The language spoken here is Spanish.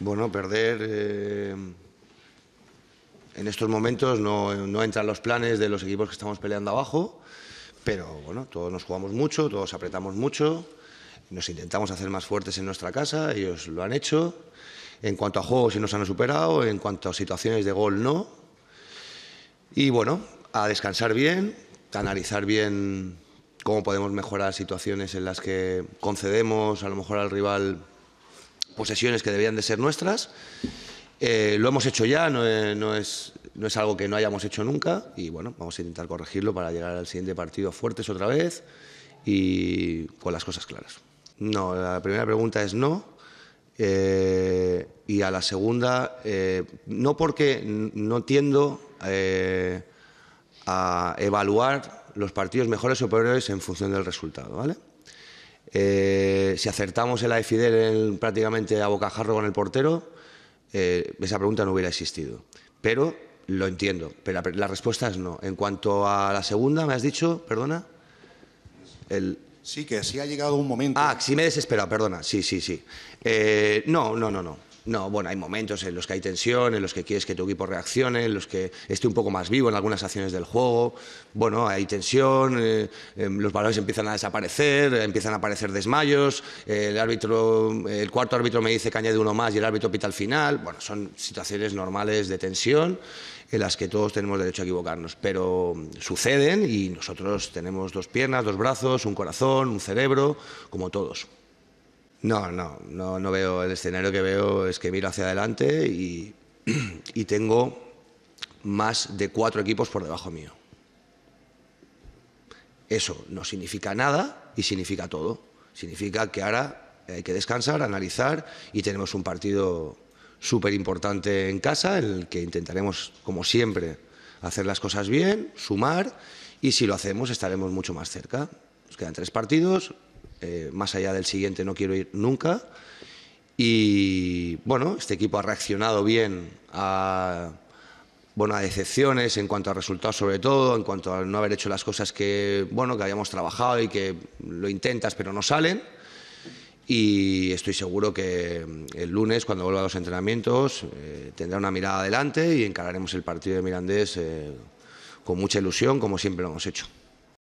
Bueno, perder eh, en estos momentos no, no los planes de los equipos que estamos peleando abajo, pero bueno, todos nos jugamos mucho, todos apretamos mucho, nos intentamos hacer más fuertes en nuestra casa, ellos lo han hecho. En cuanto a juegos, sí nos han superado, en cuanto a situaciones de gol, no. Y bueno, a descansar bien, a analizar bien cómo podemos mejorar situaciones en las que concedemos a lo mejor al rival posesiones que debían de ser nuestras. Eh, lo hemos hecho ya, eh, no es, algo que no hayamos hecho nunca y bueno, vamos a intentar corregirlo para llegar al siguiente partido fuertes otra vez y con las cosas claras. No, la primera pregunta es no. Eh, y a la segunda, no porque no tiendo a evaluar los partidos mejores o peores en función del resultado, ¿vale? Eh, si acertamos el Fidel en, prácticamente a bocajarro con el portero, eh, esa pregunta no hubiera existido. Pero lo entiendo, pero la, respuesta es no. En cuanto a la segunda, me has dicho, perdona. Sí, que sí ha llegado un momento. Ah, sí me he desesperado, perdona. Sí, sí, sí. Eh, no, no, no, no. No, bueno, hay momentos en los que hay tensión, en los que quieres que tu equipo reaccione, en los que esté un poco más vivo en algunas acciones del juego. Bueno, hay tensión, eh, em, los valores empiezan a desaparecer, empiezan a aparecer desmayos, el árbitro, el cuarto árbitro me dice que añade uno más y el árbitro pita al final. Bueno, son situaciones normales de tensión en las que todos tenemos derecho a equivocarnos, pero suceden y nosotros tenemos dos piernas, dos brazos, un corazón, un cerebro, como todos. No, no, no, veo el escenario que veo, es que miro hacia adelante y, y tengo más de cuatro equipos por debajo mío. Eso no significa nada y significa todo. Significa que ahora hay que descansar, analizar y tenemos un partido súper importante en casa en el que intentaremos, como siempre, hacer las cosas bien, sumar y si lo hacemos estaremos mucho más cerca. Nos quedan tres partidos, eh, más allá del siguiente no quiero ir nunca. Y bueno, este equipo ha reaccionado bien a, bueno, decepciones en cuanto a resultados sobre todo, en cuanto a no haber hecho las cosas que, bueno, que habíamos trabajado y que lo intentas pero no salen. Y estoy seguro que el lunes, cuando vuelva a los entrenamientos, eh, tendrá una mirada adelante y encararemos el partido de Mirandés eh, con mucha ilusión, como siempre lo hemos hecho.